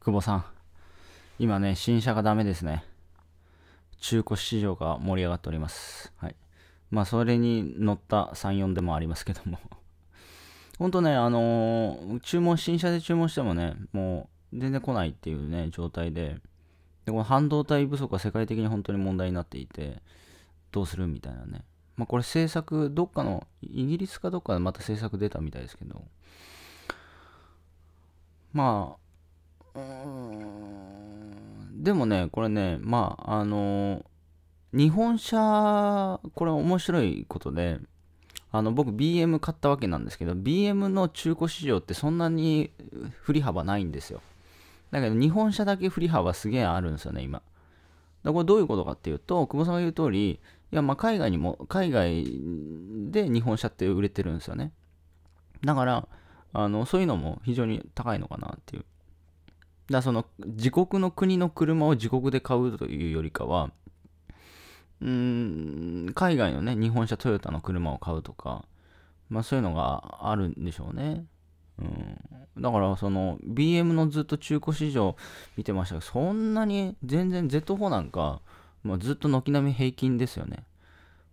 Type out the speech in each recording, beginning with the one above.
久保さん。今ね、新車がダメですね。中古市場が盛り上がっております。はい。まあ、それに乗った3、4でもありますけどもほんとね、あのー、注文、新車で注文してもね、もう全然来ないっていうね、状態で、で、この半導体不足は世界的に本当に問題になっていて、どうするみたいなね。まあ、これ政策、どっかの、イギリスかどっかでまた政策出たみたいですけど、まあ、でもね、これね、まあ、あの日本車、これ面白いことで、あの僕 BM 買ったわけなんですけど BM の中古市場ってそんなに振り幅ないんですよだけど日本車だけ振り幅すげえあるんですよね今だこれどういうことかっていうと久保さんが言う通りいやま海外にも海外で日本車って売れてるんですよねだからあのそういうのも非常に高いのかなっていうだその自国の国の車を自国で買うというよりかは、うーん、海外のね、日本車トヨタの車を買うとか、まあそういうのがあるんでしょうね。うん、だからその BM のずっと中古市場見てましたけどそんなに全然 Z4 なんか、まあ、ずっと軒並み平均ですよね。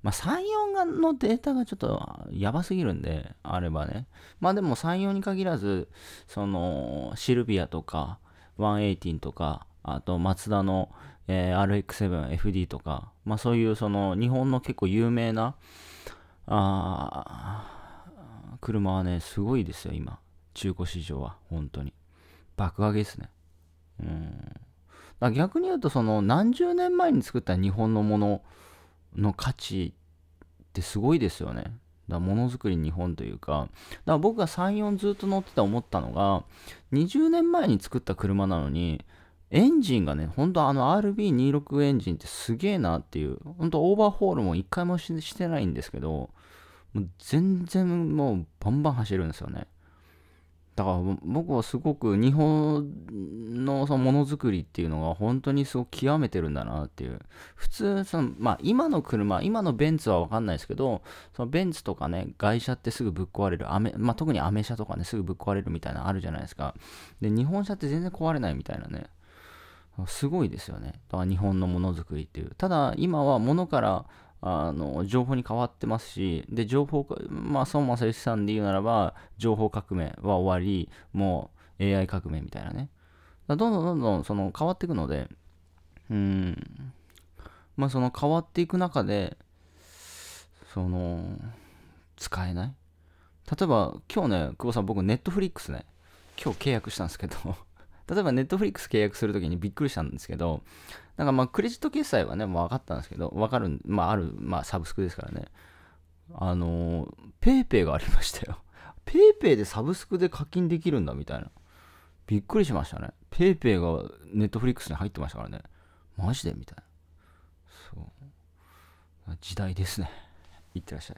まあ、34のデータがちょっとやばすぎるんで、あればね。まあでも34に限らず、そのシルビアとか、118とか、あとマツダの、えー、RX7FD とか、まあ、そういうその日本の結構有名なあ車はね、すごいですよ、今。中古市場は、本当に。爆上げですね。うん。だ逆に言うと、その何十年前に作った日本のものの価値ってすごいですよね。だものづくり日本というか、だから僕が3、4ずっと乗ってて思ったのが、20年前に作った車なのに、エンジンがね、ほんとあの RB26 エンジンってすげえなっていう、ほんとオーバーホールも一回もしてないんですけど、もう全然もうバンバン走るんですよね。だから僕はすごく日本のそのものづくりっていうのが本当にすごく極めてるんだなっていう普通そのまあ今の車今のベンツは分かんないですけどそのベンツとかね外車ってすぐぶっ壊れるアメ、まあ、特にアメ車とかねすぐぶっ壊れるみたいなのあるじゃないですかで日本車って全然壊れないみたいなねすごいですよねだから日本のものづくりっていうただ今は物からあの情報に変わってますし、で、情報、まあ、孫正義さんで言うならば、情報革命は終わり、もう AI 革命みたいなね。どんどんどんどんその変わっていくので、うん、まあ、その変わっていく中で、その、使えない例えば、今日ね、久保さん、僕、ネットフリックスね、今日契約したんですけど 例えば、ネットフリックス契約するときにびっくりしたんですけど、なんかまあクレジット決済はね、もう分かったんですけど、分かる、まあある、まあサブスクですからね。あのー、ペイペイがありましたよ。ペイペイでサブスクで課金できるんだみたいな。びっくりしましたね。ペイペイがネットフリックスに入ってましたからね。マジでみたいな。そう。時代ですね。いってらっしゃい。